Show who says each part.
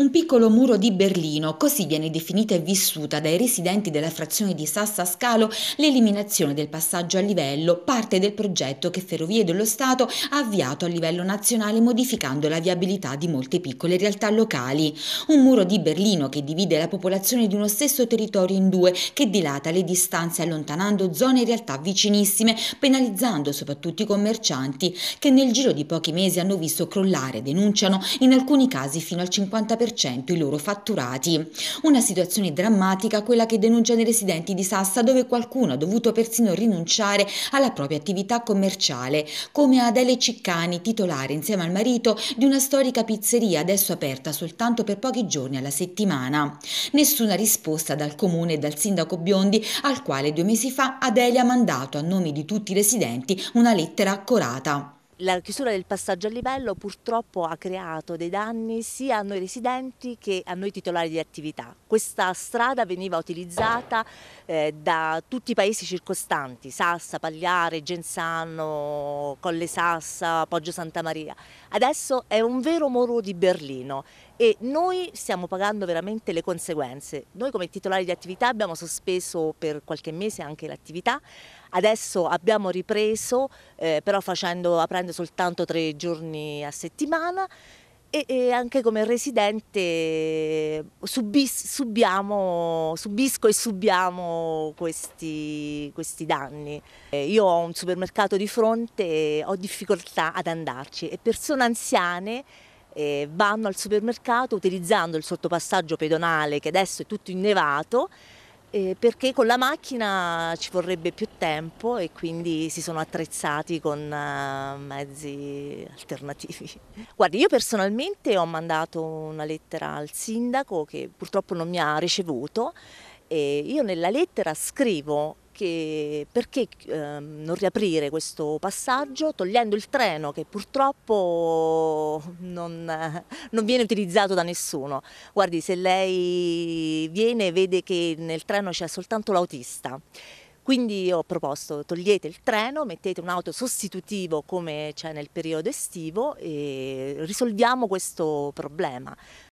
Speaker 1: Un piccolo muro di Berlino, così viene definita e vissuta dai residenti della frazione di Sassa Scalo l'eliminazione del passaggio a livello, parte del progetto che Ferrovie dello Stato ha avviato a livello nazionale modificando la viabilità di molte piccole realtà locali. Un muro di Berlino che divide la popolazione di uno stesso territorio in due, che dilata le distanze allontanando zone e realtà vicinissime, penalizzando soprattutto i commercianti, che nel giro di pochi mesi hanno visto crollare, denunciano, in alcuni casi fino al 50% i loro fatturati. Una situazione drammatica quella che denunciano i residenti di Sassa dove qualcuno ha dovuto persino rinunciare alla propria attività commerciale, come Adele Ciccani, titolare insieme al marito di una storica pizzeria adesso aperta soltanto per pochi giorni alla settimana. Nessuna risposta dal comune e dal sindaco Biondi al quale due mesi fa Adele ha mandato a nome di tutti i residenti una lettera accorata
Speaker 2: la chiusura del passaggio a livello purtroppo ha creato dei danni sia a noi residenti che a noi titolari di attività. Questa strada veniva utilizzata eh, da tutti i paesi circostanti, Sassa, Pagliare, Genzano, Colle Sassa, Poggio Santa Maria. Adesso è un vero muro di Berlino e noi stiamo pagando veramente le conseguenze. Noi come titolari di attività abbiamo sospeso per qualche mese anche l'attività, adesso abbiamo ripreso eh, però facendo, aprendo prende soltanto tre giorni a settimana e, e anche come residente subis, subiamo, subisco e subiamo questi, questi danni. Eh, io ho un supermercato di fronte e ho difficoltà ad andarci e persone anziane eh, vanno al supermercato utilizzando il sottopassaggio pedonale che adesso è tutto innevato eh, perché con la macchina ci vorrebbe più tempo e quindi si sono attrezzati con uh, mezzi alternativi. Guardi, io personalmente ho mandato una lettera al sindaco che purtroppo non mi ha ricevuto e io nella lettera scrivo perché, perché ehm, non riaprire questo passaggio togliendo il treno che purtroppo non, non, viene utilizzato da nessuno. Guardi, se lei viene vede che nel treno c'è soltanto l'autista. Quindi io ho proposto togliete il treno, mettete un auto sostitutivo come c'è nel periodo estivo e risolviamo questo problema.